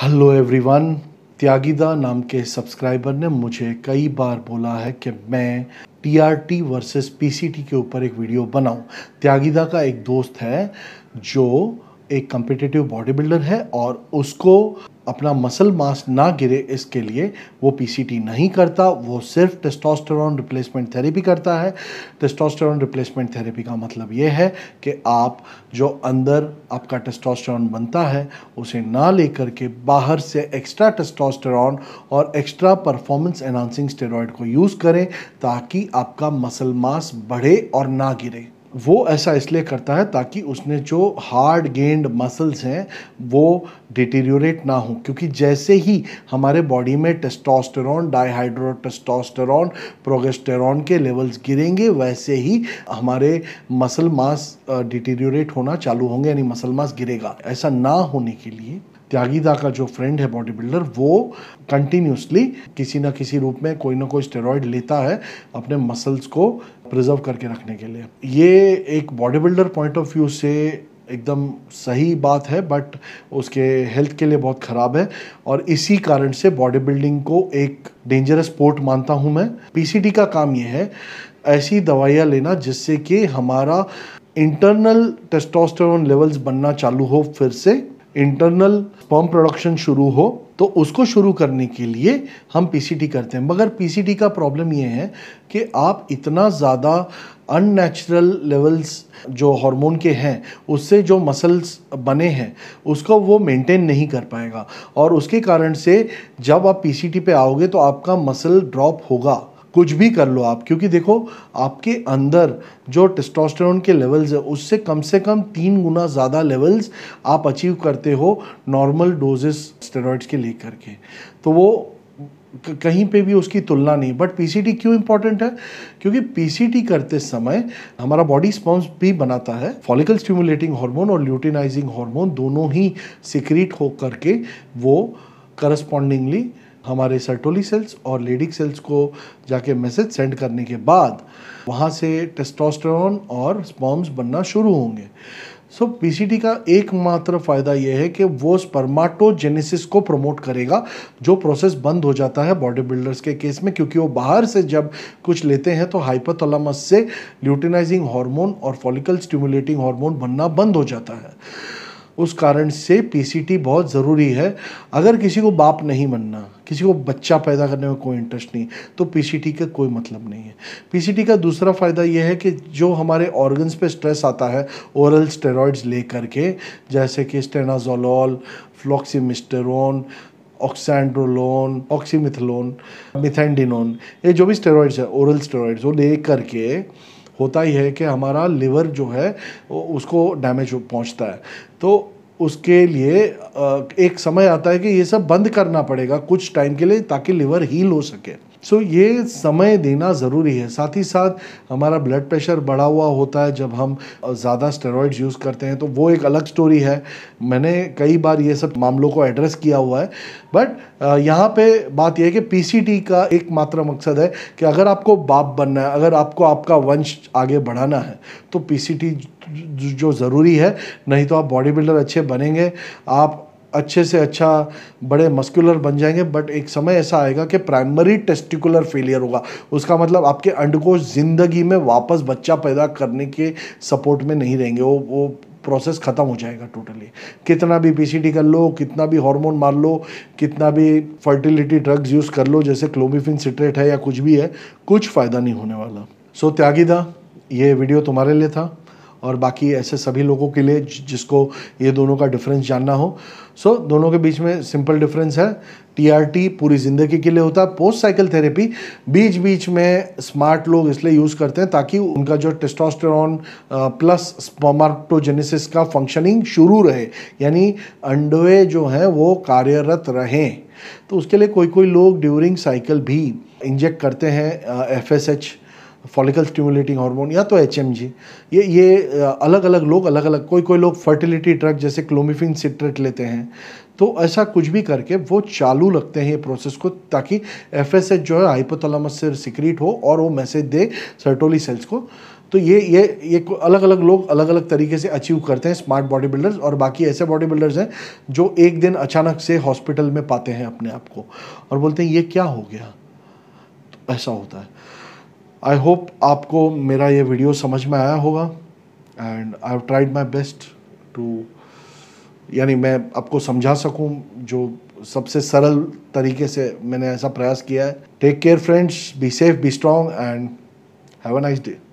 hello everyone त्यागीदा नाम के subscriber ने मुझे कई बार बोला है कि मैं T R T versus P C T के ऊपर एक वीडियो बनाऊं त्यागीदा का एक दोस्त है जो एक कम्पिटिटिव बॉडी बिल्डर है और उसको अपना मसल मास ना गिरे इसके लिए वो पीसीटी नहीं करता वो सिर्फ टेस्टोस्टेरॉन रिप्लेसमेंट थेरेपी करता है टेस्टोस्टेरॉन रिप्लेसमेंट थेरेपी का मतलब ये है कि आप जो अंदर आपका टेस्टोस्टेरॉन बनता है उसे ना लेकर के बाहर से एक्स्ट्रा टेस्टोस्टेरॉन और एक्स्ट्रा परफॉर्मेंस एनहांसिंग स्टेरॉयड को यूज़ करें ताकि आपका मसल मास बढ़े और ना गिरे वो ऐसा इसलिए करता है ताकि उसने जो हार्ड गेंड मसल्स हैं वो डिटेरियोरेट ना हो क्योंकि जैसे ही हमारे बॉडी में टेस्टोस्टेरॉन डाइहाइड्रो टेस्टोस्टेरॉन प्रोगेस्टेरॉन के लेवल्स गिरेंगे वैसे ही हमारे मसल मास डिटेरियोरेट होना चालू होंगे यानी मसल मास गिरेगा ऐसा ना होने के लिए त्यागीदा का जो फ्रेंड है बॉडी बिल्डर वो कंटिन्यूसली किसी ना किसी रूप में कोई ना कोई स्टेरॉयड लेता है अपने मसल्स को प्रिजर्व करके रखने के लिए ये एक body builder point of view से एकदम सही बात है बट उसके हेल्थ के लिए बहुत ख़राब है और इसी कारण से बॉडी बिल्डिंग को एक डेंजरस स्पोर्ट मानता हूँ मैं पी का काम ये है ऐसी दवाइयाँ लेना जिससे कि हमारा इंटरनल टेस्टोस्टेरोन लेवल्स बनना चालू हो फिर से इंटरनल पम्प प्रोडक्शन शुरू हो तो उसको शुरू करने के लिए हम पीसीटी करते हैं मगर पीसीटी का प्रॉब्लम ये है कि आप इतना ज़्यादा अननेचुरल लेवल्स जो हार्मोन के हैं उससे जो मसल्स बने हैं उसको वो मेंटेन नहीं कर पाएगा और उसके कारण से जब आप पीसीटी पे आओगे तो आपका मसल ड्रॉप होगा कुछ भी कर लो आप क्योंकि देखो आपके अंदर जो टेस्टोस्टेरोन के लेवल्स है उससे कम से कम तीन गुना ज़्यादा लेवल्स आप अचीव करते हो नॉर्मल डोजेस स्टेरॉइड्स के लेकर के तो वो कहीं पे भी उसकी तुलना नहीं बट पी क्यों इंपॉर्टेंट है क्योंकि पी करते समय हमारा बॉडी स्पॉन्स भी बनाता है फॉलिकल स्टिमुलेटिंग हार्मोन और ल्यूटिनाइजिंग हार्मोन दोनों ही सिक्रीट हो करके वो करस्पॉन्डिंगली हमारे सर्टोली सेल्स और लेडिक सेल्स को जाके मैसेज सेंड करने के बाद वहाँ से टेस्टोस्टेरोन और स्पॉम्स बनना शुरू होंगे सो so, पीसीटी का एकमात्र फ़ायदा यह है कि वो स्पर्माटोजेनेसिस को प्रमोट करेगा जो प्रोसेस बंद हो जाता है बॉडी बिल्डर्स के केस में क्योंकि वो बाहर से जब कुछ लेते हैं तो हाइपोथलामस से ल्यूटिनाइजिंग हार्मोन और फॉलिकल स्टिमुलेटिंग हार्मोन बनना बंद हो जाता है उस कारण से पीसीटी बहुत ज़रूरी है अगर किसी को बाप नहीं बनना किसी को बच्चा पैदा करने में कोई इंटरेस्ट नहीं तो पीसीटी का कोई मतलब नहीं है पीसीटी का दूसरा फ़ायदा यह है कि जो हमारे ऑर्गन्स पे स्ट्रेस आता है ओरल स्टेरॉइड्स ले करके जैसे कि स्टेनाजोलॉल फ्लॉक्सीमिस्टेरोन ऑक्सैंड्रोलोन ऑक्सीमिथलोन मिथेंडिनोन ये जो भी स्टेरॉइड्स है ओरल स्टेरॉइड्स वो ले करके होता ही है कि हमारा लिवर जो है उसको डैमेज पहुंचता है तो उसके लिए एक समय आता है कि ये सब बंद करना पड़ेगा कुछ टाइम के लिए ताकि लिवर हील हो सके सो ये समय देना ज़रूरी है साथ ही साथ हमारा ब्लड प्रेशर बढ़ा हुआ होता है जब हम ज़्यादा स्टेरॉइड्स यूज़ करते हैं तो वो एक अलग स्टोरी है मैंने कई बार ये सब मामलों को एड्रेस किया हुआ है बट यहाँ पे बात यह है कि पीसीटी का एक मात्र मकसद है कि अगर आपको बाप बनना है अगर आपको आपका वंश आगे बढ़ाना है तो पीसीटी जो ज़रूरी है नहीं तो आप बॉडी बिल्डर अच्छे बनेंगे आप अच्छे से अच्छा बड़े मस्कुलर बन जाएंगे बट एक समय ऐसा आएगा कि प्राइमरी टेस्टिकुलर फेलियर होगा उसका मतलब आपके अंडकोश ज़िंदगी में वापस बच्चा पैदा करने के सपोर्ट में नहीं रहेंगे वो वो प्रोसेस ख़त्म हो जाएगा टोटली कितना भी पीसीडी कर लो कितना भी हार्मोन मार लो कितना भी फर्टिलिटी ड्रग्स यूज़ कर लो जैसे क्लोमिफिन सिट्रेट है या कुछ भी है कुछ फ़ायदा नहीं होने वाला सो so, त्यागीदा ये वीडियो तुम्हारे लिए था और बाकी ऐसे सभी लोगों के लिए जिसको ये दोनों का डिफरेंस जानना हो सो so, दोनों के बीच में सिंपल डिफरेंस है टीआरटी पूरी ज़िंदगी के लिए होता है पोस्ट साइकिल थेरेपी बीच बीच में स्मार्ट लोग इसलिए यूज़ करते हैं ताकि उनका जो टेस्टोस्टेरॉन प्लस स्पर्माटोजेनेसिस का फंक्शनिंग शुरू रहे यानी अंडवे जो हैं वो कार्यरत रहें तो उसके लिए कोई कोई लोग ड्यूरिंग साइकिल भी इंजेक्ट करते हैं F S H follicle stimulating hormone या तो एच ये ये अलग अलग लोग अलग अलग कोई कोई लोग फर्टिलिटी ड्रग जैसे क्लोमिफिन सिट्रेट लेते हैं तो ऐसा कुछ भी करके वो चालू रखते हैं ये प्रोसेस को ताकि एफ जो है हाइपोथैलेमस से सिक्रीट हो और वो मैसेज दे सर्टोली सेल्स को तो ये ये ये अलग अलग लोग अलग अलग तरीके से अचीव करते हैं स्मार्ट बॉडी बिल्डर्स और बाकी ऐसे बॉडी बिल्डर्स हैं जो एक दिन अचानक से हॉस्पिटल में पाते हैं अपने आप को और बोलते हैं ये क्या हो गया तो ऐसा होता है आई होप आपको मेरा ये वीडियो समझ में आया होगा and I tried my best to यानी मैं आपको समझा सकूं जो सबसे सरल तरीके से मैंने ऐसा प्रयास किया है take care friends be safe be strong and have a nice day